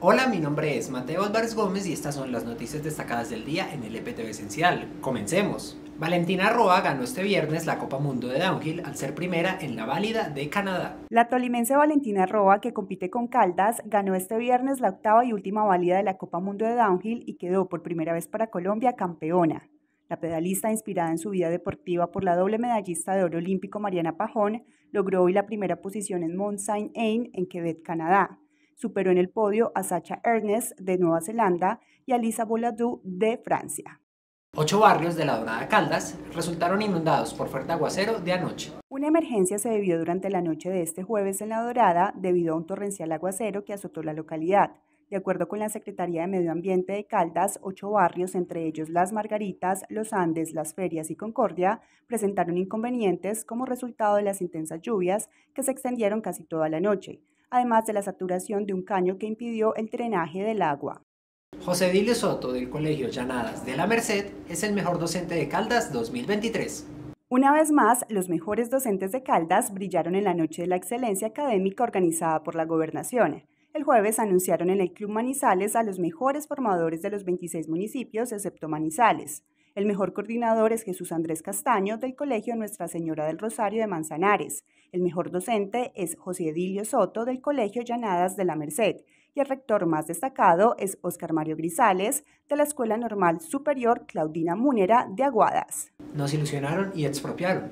Hola, mi nombre es Mateo Álvarez Gómez y estas son las noticias destacadas del día en el EPTV Esencial. Comencemos. Valentina Roa ganó este viernes la Copa Mundo de Downhill al ser primera en la válida de Canadá. La tolimense Valentina Roa, que compite con Caldas, ganó este viernes la octava y última válida de la Copa Mundo de Downhill y quedó por primera vez para Colombia campeona. La pedalista, inspirada en su vida deportiva por la doble medallista de oro olímpico Mariana Pajón, logró hoy la primera posición en Mont Saint-Ain en Quebec, Canadá superó en el podio a Sacha Ernest de Nueva Zelanda y a Lisa Boladou de Francia. Ocho barrios de la Dorada Caldas resultaron inundados por fuerte aguacero de anoche. Una emergencia se debió durante la noche de este jueves en la Dorada debido a un torrencial aguacero que azotó la localidad. De acuerdo con la Secretaría de Medio Ambiente de Caldas, ocho barrios, entre ellos Las Margaritas, Los Andes, Las Ferias y Concordia, presentaron inconvenientes como resultado de las intensas lluvias que se extendieron casi toda la noche además de la saturación de un caño que impidió el drenaje del agua. José Diles Soto, del Colegio Llanadas de la Merced, es el mejor docente de Caldas 2023. Una vez más, los mejores docentes de Caldas brillaron en la Noche de la Excelencia Académica organizada por la Gobernación. El jueves anunciaron en el Club Manizales a los mejores formadores de los 26 municipios, excepto Manizales. El mejor coordinador es Jesús Andrés Castaño del Colegio Nuestra Señora del Rosario de Manzanares. El mejor docente es José Edilio Soto del Colegio Llanadas de la Merced. Y el rector más destacado es Óscar Mario Grisales de la Escuela Normal Superior Claudina Múnera de Aguadas. Nos ilusionaron y expropiaron.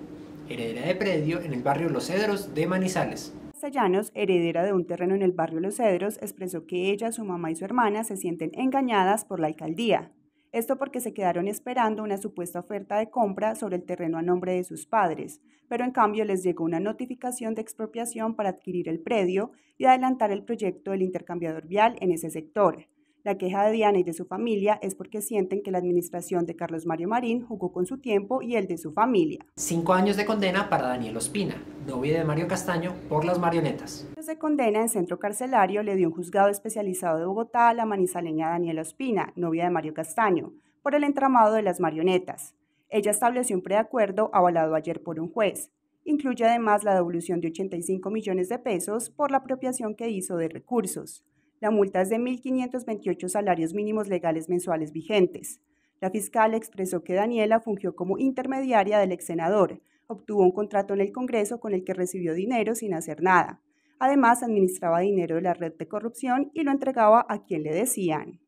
Heredera de predio en el barrio Los Cedros de Manizales. Castellanos, heredera de un terreno en el barrio Los Cedros, expresó que ella, su mamá y su hermana se sienten engañadas por la alcaldía. Esto porque se quedaron esperando una supuesta oferta de compra sobre el terreno a nombre de sus padres, pero en cambio les llegó una notificación de expropiación para adquirir el predio y adelantar el proyecto del intercambiador vial en ese sector. La queja de Diana y de su familia es porque sienten que la administración de Carlos Mario Marín jugó con su tiempo y el de su familia. Cinco años de condena para Daniel Ospina, novia de Mario Castaño, por las marionetas. de condena en centro carcelario le dio un juzgado especializado de Bogotá a la manizaleña Daniela Ospina, novia de Mario Castaño, por el entramado de las marionetas. Ella estableció un preacuerdo avalado ayer por un juez incluye además la devolución de 85 millones de pesos por la apropiación que hizo de recursos. La multa es de 1.528 salarios mínimos legales mensuales vigentes. La fiscal expresó que Daniela fungió como intermediaria del ex senador, obtuvo un contrato en el Congreso con el que recibió dinero sin hacer nada. Además, administraba dinero de la red de corrupción y lo entregaba a quien le decían.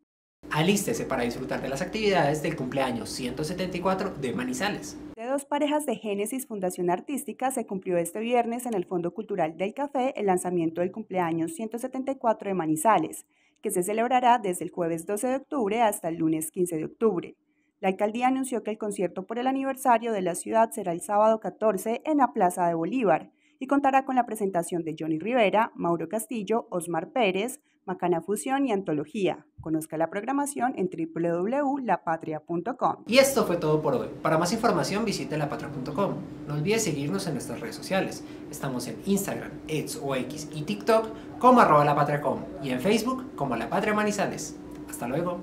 Alístese para disfrutar de las actividades del cumpleaños 174 de Manizales parejas de Génesis Fundación Artística se cumplió este viernes en el Fondo Cultural del Café el lanzamiento del cumpleaños 174 de Manizales, que se celebrará desde el jueves 12 de octubre hasta el lunes 15 de octubre. La alcaldía anunció que el concierto por el aniversario de la ciudad será el sábado 14 en la Plaza de Bolívar, y contará con la presentación de Johnny Rivera, Mauro Castillo, Osmar Pérez, Macana Fusión y Antología. Conozca la programación en www.lapatria.com. Y esto fue todo por hoy. Para más información visite lapatria.com. No olvide seguirnos en nuestras redes sociales. Estamos en Instagram, X y TikTok como arroba lapatriacom y en Facebook como La Patria Manizales. Hasta luego.